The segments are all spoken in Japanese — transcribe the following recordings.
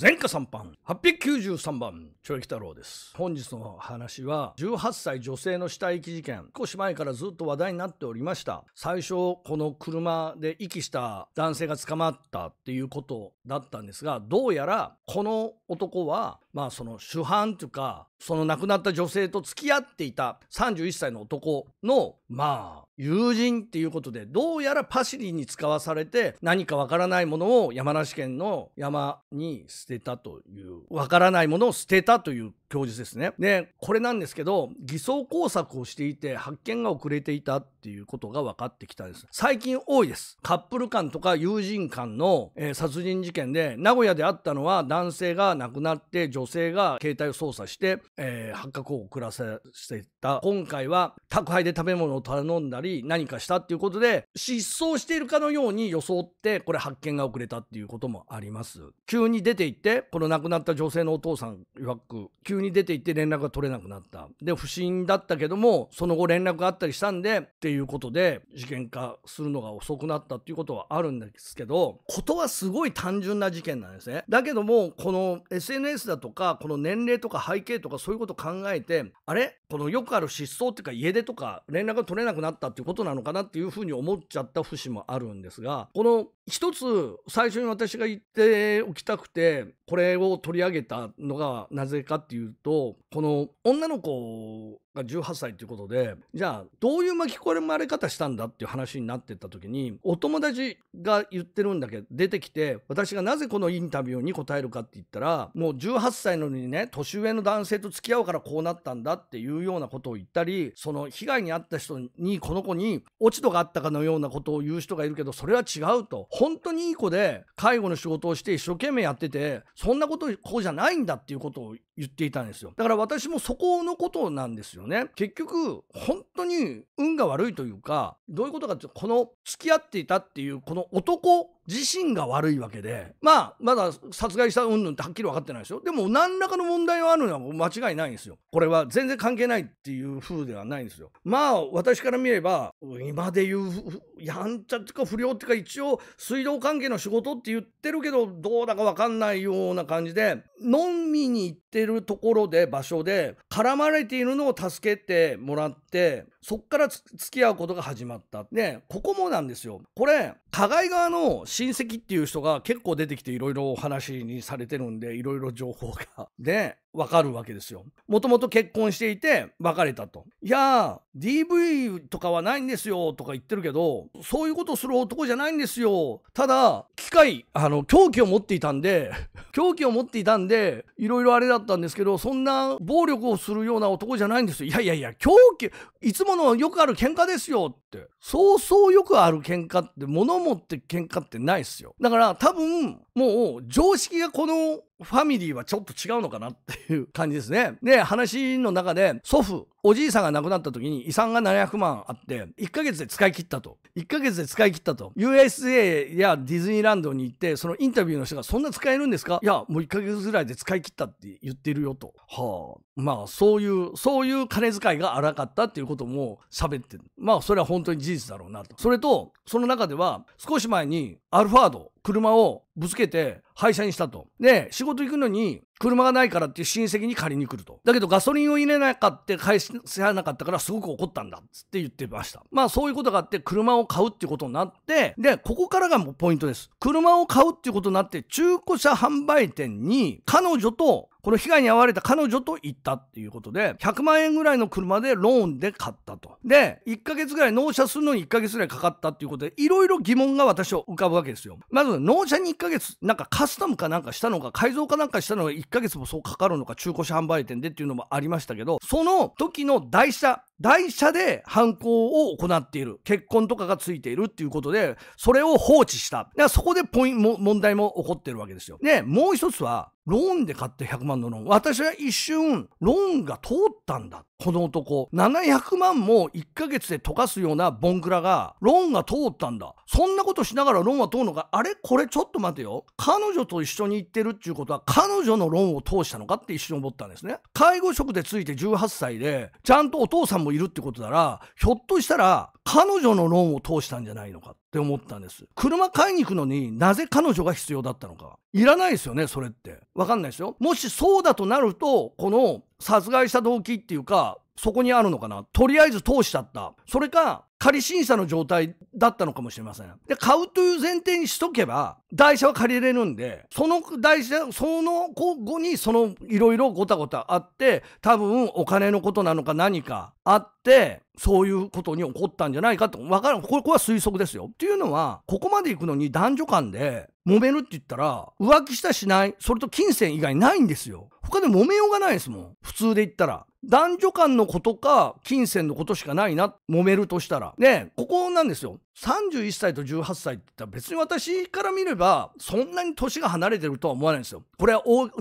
前科3番893番ちょいき太郎です本日の話は18歳女性の死体遺棄事件少し前からずっと話題になっておりました最初この車で遺棄した男性が捕まったっていうことだったんですがどうやらこの男はまあその主犯というかその亡くなった女性と付き合っていた31歳の男の、まあ、友人っていうことで、どうやらパシリに使わされて、何かわからないものを山梨県の山に捨てたという、わからないものを捨てたという教授ですね。で、これなんですけど、偽装工作をしていて発見が遅れていたっていうことが分かってきたんです。最近多いです。カップル間とか友人間の、えー、殺人事件で、名古屋であったのは男性が亡くなって女性が携帯を操作して、えー、発覚を遅らせた今回は宅配で食べ物を頼んだり何かしたっていうことで失踪しているかのように装ってこれ発見が遅れたっていうこともあります急に出て行ってこの亡くなった女性のお父さん曰く急に出て行って連絡が取れなくなったで不審だったけどもその後連絡があったりしたんでっていうことで事件化するのが遅くなったっていうことはあるんですけどことはすごい単純な事件なんですねだけどもこの SNS だとかこの年齢とか背景とかそういうこと考えてあれこのよくかある失踪っていうか家出とか連絡が取れなくなったっていうことなのかなっていうふうに思っちゃった節もあるんですがこの一つ最初に私が言っておきたくてこれを取り上げたのがなぜかっていうとこの女の子が18歳ということで、じゃあ、どういう巻き込まれ方したんだっていう話になってった時に、お友達が言ってるんだけど、出てきて、私がなぜこのインタビューに答えるかって言ったら、もう18歳なのにね、年上の男性と付き合うからこうなったんだっていうようなことを言ったり、その被害に遭った人に、この子に落ち度があったかのようなことを言う人がいるけど、それは違うと。本当にいい子で、介護の仕事をして一生懸命やってて、そんなこと、こうじゃないんだっていうことを言っていたんですよだから私もそこのことなんですよね結局本当に運が悪いというかどういうことかってこの付き合っていたっていうこの男自身が悪いわけでまあまだ殺害した云々ってはっきり分かってないですよ。でも何らかの問題はあるのは間違いないんですよこれは全然関係ないっていう風ではないんですよまあ私から見れば今で言うやんちゃっていうか不良っていうか一応水道関係の仕事って言ってるけどどうだか分かんないような感じで飲みに行ってるところで場所で絡まれているのを助けてもらってそっから付き合うことが始まった。で、ここもなんですよ。これ、加害側の親戚っていう人が結構出てきていろいろお話にされてるんで、いろいろ情報が。で、わかるわけですよ。もともと結婚していて別れたと。いやー、DV とかはないんですよとか言ってるけど、そういうことする男じゃないんですよ。ただ、機械、あの、狂気を持っていたんで、狂気を持っていたんで、いろいろあれだったんですけど、そんな暴力をするような男じゃないんですよ。いやいやいや、狂気、いつものよくある喧嘩ですよ。って。。そうそうよくある喧嘩って、物持って喧嘩ってないっすよ。だから多分、もう常識がこのファミリーはちょっと違うのかなっていう感じですね。で、話の中で、祖父、おじいさんが亡くなった時に遺産が700万あって、1ヶ月で使い切ったと。1ヶ月で使い切ったと。USA やディズニーランドに行って、そのインタビューの人がそんな使えるんですかいや、もう1ヶ月ぐらいで使い切ったって言ってるよと。はあ。まあ、そういう、そういう金遣いが荒かったっていうことも喋ってる。まあ、それは本当に事実だろうなと。それと、その中では、少し前にアルファード、車をぶつけて廃車にしたと。で、仕事行くのに車がないからっていう親戚に借りに来ると。だけどガソリンを入れなかった返せなかったからすごく怒ったんだっつって言ってました。まあそういうことがあって車を買うっていうことになって、で、ここからがもうポイントです。車を買うっていうことになって中古車販売店に彼女とこの被害に遭われた彼女と行ったっていうことで、100万円ぐらいの車でローンで買ったと。で、1ヶ月ぐらい納車するのに1ヶ月ぐらいかかったっていうことで、いろいろ疑問が私を浮かぶわけですよ。まず、納車に1ヶ月、なんかカスタムかなんかしたのか、改造かなんかしたのが1ヶ月もそうかかるのか、中古車販売店でっていうのもありましたけど、その時の台車、台車で犯行を行っている。結婚とかがついているっていうことで、それを放置した。そこでポイント、問題も起こってるわけですよ。で、もう一つは、ローンで買って100万のローン。私は一瞬、ローンが通ったんだ。この男。700万も1ヶ月で溶かすようなボンクラが、ロンが通ったんだ。そんなことしながらロンは通るのか、あれこれちょっと待てよ。彼女と一緒に行ってるっていうことは、彼女のロンを通したのかって一瞬思ったんですね。介護職でついて18歳で、ちゃんとお父さんもいるってことなら、ひょっとしたら、彼女のローンを通したんじゃないのかって思ったんです車買いに行くのになぜ彼女が必要だったのかいらないですよねそれってわかんないですよもしそうだとなるとこの殺害した動機っていうかそこにあるのかなとりあえず通しちゃったそれか仮審査の状態だったのかもしれませんで買うという前提にしとけば台車は借りれるんでその台車その後にそのいろいろごたごたあって多分お金のことなのか何かあってそういうことに起こったんじゃないかと、わからん。ここは推測ですよ。っていうのは、ここまで行くのに男女間で揉めるって言ったら、浮気したしない、それと金銭以外ないんですよ。他で揉めようがないですもん。普通で言ったら。男女間のことか、金銭のことしかないな、揉めるとしたら。ねここなんですよ。31歳と18歳って言ったら別に私から見ればそんなに年が離れてるとは思わないんですよ。これは大、ね、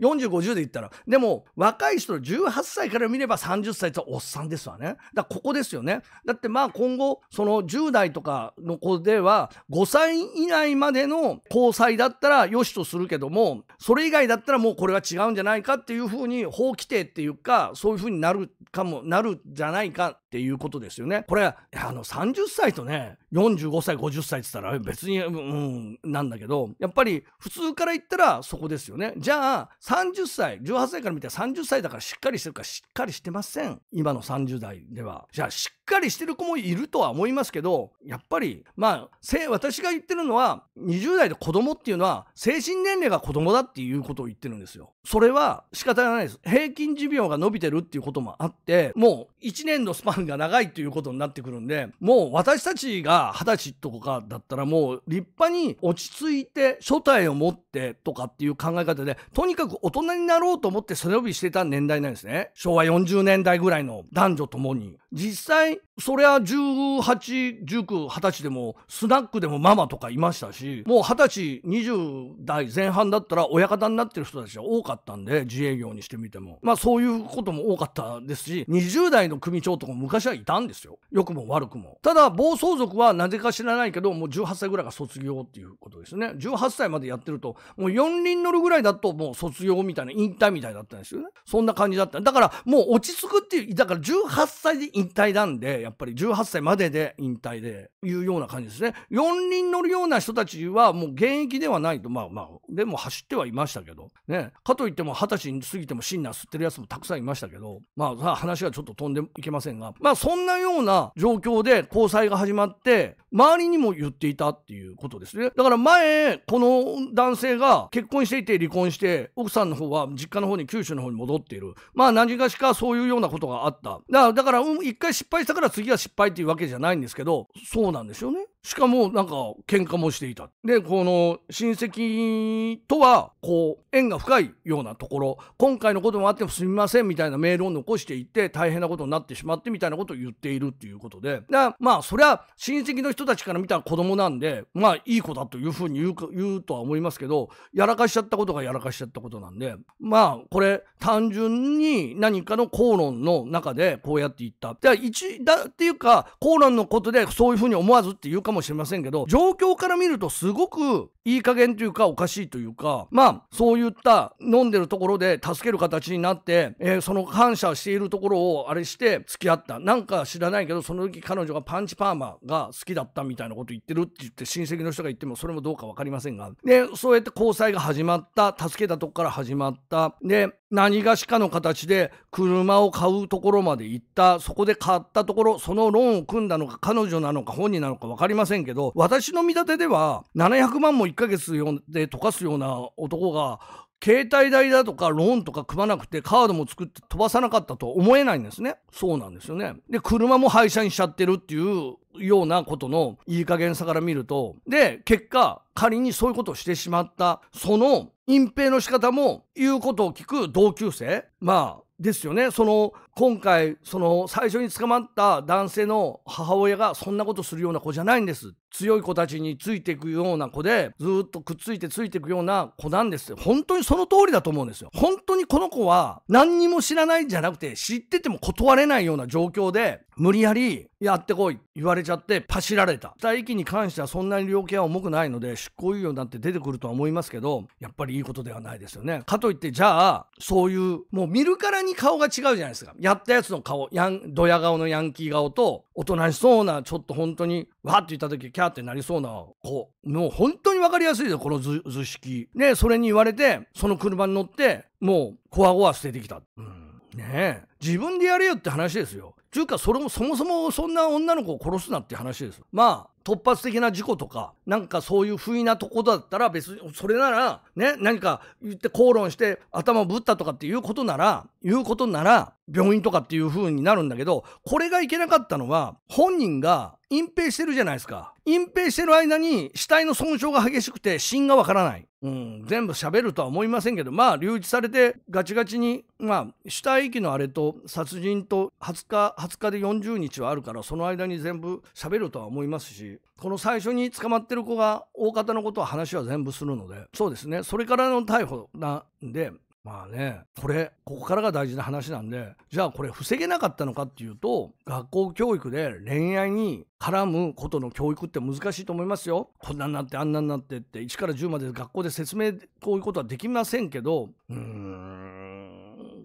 4050で言ったら。でも若い人18歳から見れば30歳っておっさんですわね。だここですよね。だってまあ今後その10代とかの子では5歳以内までの交際だったら良しとするけどもそれ以外だったらもうこれは違うんじゃないかっていうふうに法規定っていうかそういうふうになるかもなるじゃないかっていうことですよね。これ、あの、30歳とね、45歳50歳って言ったら別に、うん、なんだけどやっぱり普通から言ったらそこですよねじゃあ30歳18歳から見たら30歳だからしっかりしてるかしっかりしてません今の30代ではじゃあしっかりしてる子もいるとは思いますけどやっぱりまあ私が言ってるのは20代で子供っていうのは精神年齢が子供だっていうことを言ってるんですよそれは仕方がないです平均寿命が伸びてるっていうこともあってもう1年のスパンが長いということになってくるんでもう私たちがか二十歳とかだったらもう立派に落ち着いて初体を持ってとかっていう考え方でとにかく大人になろうと思って背伸びしてた年代なんですね昭和40年代ぐらいの男女ともに実際そりゃ18、19、20歳でも、スナックでもママとかいましたし、もう20歳、20代前半だったら親方になってる人たちが多かったんで、自営業にしてみても。まあそういうことも多かったですし、20代の組長とかも昔はいたんですよ。良くも悪くも。ただ、暴走族はなぜか知らないけど、もう18歳ぐらいが卒業っていうことですね。18歳までやってると、もう4輪乗るぐらいだともう卒業みたいな、引退みたいだったんですよね。そんな感じだった。だからもう落ち着くっていう、だから18歳で引退なんで、やっぱり18歳までで引退でいうような感じですね。4輪乗るような人たちはもう現役ではないと、まあまあ、でも走ってはいましたけど、ね、かといっても20歳に過ぎてもシンナー吸ってるやつもたくさんいましたけど、まあ話はちょっと飛んでいけませんが、まあそんなような状況で交際が始まって、周りにも言っていたっていうことですね。だから前、この男性が結婚していて離婚して、奥さんの方は実家の方に九州の方に戻っている。まあ何がしかそういうようなことがあった。だから、だから一回失敗したから次次は失敗っていうわけじゃないんですけどそうなんですよねしかもなんか喧嘩もしていた。で、この親戚とはこう縁が深いようなところ、今回のこともあってもすみませんみたいなメールを残していって大変なことになってしまってみたいなことを言っているっていうことで、まあそれは親戚の人たちから見たら子供なんで、まあいい子だというふうに言う言うとは思いますけど、やらかしちゃったことがやらかしちゃったことなんで、まあこれ単純に何かの口論の中でこうやって言った。じゃあ一だっていうか口論のことでそういうふうに思わずっていうかかもしれませんけど状況から見るとすごくいい加減というかおかしいというかまあそういった飲んでるところで助ける形になって、えー、その感謝しているところをあれして付き合ったなんか知らないけどその時彼女がパンチパーマが好きだったみたいなこと言ってるって言って親戚の人が言ってもそれもどうか分かりませんがでそうやって交際が始まった助けたとこから始まったで何がしかの形で車を買うところまで行ったそこで買ったところそのローンを組んだのか彼女なのか本人なのか分かりませんけど私の見立てでは700万も1ヶ月で溶かすような男が携帯代だとかローンとか組まなくてカードも作って飛ばさなかったとは思えないんですね。そうなんですよね。で、車も廃車にしちゃってるっていうようなことのいい加減さから見ると、で、結果、仮にそういうことをしてしまった、その隠蔽の仕方も言うことを聞く同級生、まあ、ですよね。その今回その最初に捕まった男性の母親がそんなことするような子じゃないんです強い子たちについていくような子でずっとくっついてついていくような子なんですよ本当にその通りだと思うんですよ本当にこの子は何にも知らないんじゃなくて知ってても断れないような状況で無理やりやってこい言われちゃってパシられた死体に関してはそんなに量刑は重くないので執行猶予なんて出てくるとは思いますけどやっぱりいいことではないですよねかといってじゃあそういうもう見るからに顔が違うじゃないですかやったやつの顔、ヤン、ドヤ顔のヤンキー顔と、おとなしそうな、ちょっと本当に、わーって言った時、キャーってなりそうな子。もう本当にわかりやすいですよ、この図図式。ね、それに言われて、その車に乗って、もう、こわごわ捨ててきた。うん。ねえ。自分でやれよって話ですよ。ちゅうか、それもそもそもそんな女の子を殺すなって話です。まあ、突発的な事故とか、なんかそういう不意なとこだったら別に、それなら、ね、何か言って口論して頭をぶったとかっていうことなら、いうことなら、病院とかっていう風になるんだけど、これがいけなかったのは、本人が隠蔽してるじゃないですか。隠蔽してる間に死体の損傷が激しくて死因がわからない。うん、全部喋るとは思いませんけど、まあ、留置されてガチガチに、まあ、死体遺棄のあれと殺人と20日、20日で40日はあるから、その間に全部喋るとは思いますし、この最初に捕まってる子が大方のことは話は全部するのでそうですねそれからの逮捕なんでまあねこれここからが大事な話なんでじゃあこれ防げなかったのかっていうと学校教育で恋愛に絡むことの教育って難しいと思いますよこんなになってあんなになってって1から10まで学校で説明こういうことはできませんけどうーん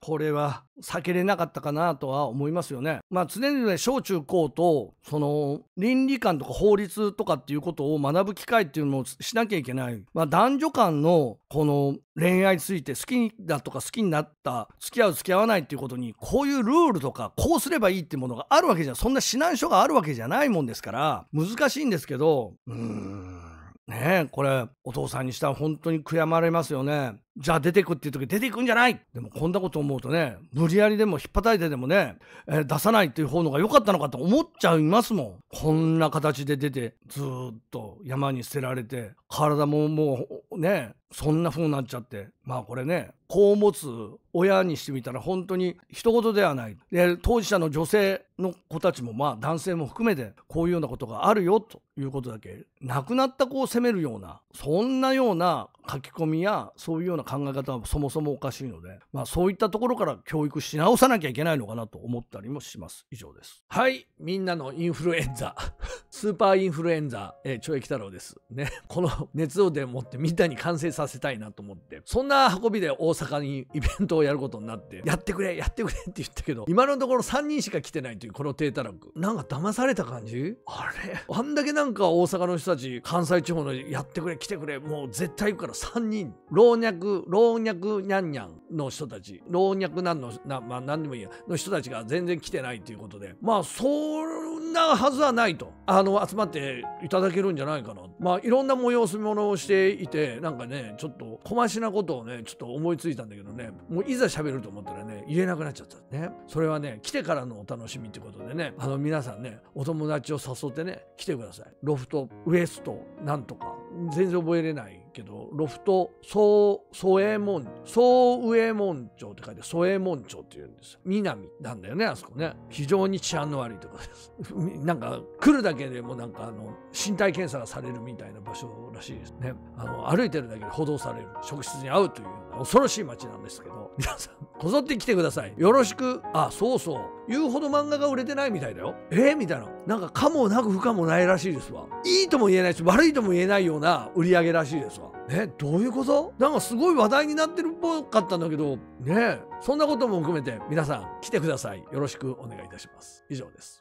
これは避けれなかったかなとは思いますよね。まあ常々、ね、小中高とその倫理観とか法律とかっていうことを学ぶ機会っていうのをしなきゃいけない。まあ、男女間のこの恋愛について好きだとか好きになった付き合う付き合わないっていうことにこういうルールとかこうすればいいっていうものがあるわけじゃそんな指南書があるわけじゃないもんですから難しいんですけどうーんねえこれお父さんにしたら本当に悔やまれますよねじゃあ出てくっていう時出てくんじゃないでもこんなこと思うとね無理やりでもひっぱたいてでもね、えー、出さないっていう方のが良かったのかと思っちゃいますもんこんな形で出てずっと山に捨てられて体ももうねそんな風になっちゃってまあこれね子を持つ親にしてみたら本当に一言ではないで当事者の女性の子たちもまあ男性も含めてこういうようなことがあるよということだけ亡くなった子を責めるようなそんなような書き込みやそういうような考え方はそもそもおかしいので、まあ、そういったところから教育し直さなきゃいけないのかなと思ったりもします以上ですはいみんなのインフルエンザ スーパーインフルエンザ、懲役太郎ですねこの熱をでもってみんなに完成させたいなと思ってそんな運びで大阪にイベントをやることになってやってくれやってくれって言ったけど今のところ3人しか来てないというこの低たらくなんか騙された感じあれあんだけなんか大阪の人たち関西地方のやってくれ来てくれもう絶対行くから3人老若老若にゃんにゃんの人たち老若なんのな、まあ、何でもいいやの人たちが全然来てないということでまあそんなはずはないとあの集まっていただけるんじゃないかなまあいろんな催し物をしていてなんかねちょっと小ましなことをねちょっと思いついたんだけどねもういざ喋ると思ったらね言えなくなっちゃったねそれはね来てからのお楽しみってことでねあの皆さんねお友達を誘ってね来てくださいロフトウエストなんとか全然覚えれないけど、ロフト、総、総衛門、総上門町って書いて、総衛門町って言うんです。南なんだよね、あそこね。非常に治安の悪いとこです。なんか、来るだけでもなんか、あの、身体検査がされるみたいな場所らしいですね。あの、歩いてるだけで補導される。職質に合うという、恐ろしい街なんですけど、皆さん、飾ってきてくださいよろしくあそうそう言うほど漫画が売れてないみたいだよえー、みたいななんか可もなく不可もないらしいですわいいとも言えないし悪いとも言えないような売り上げらしいですわえどういうことなんかすごい話題になってるっぽかったんだけどねそんなことも含めて皆さん来てくださいよろしくお願いいたします以上です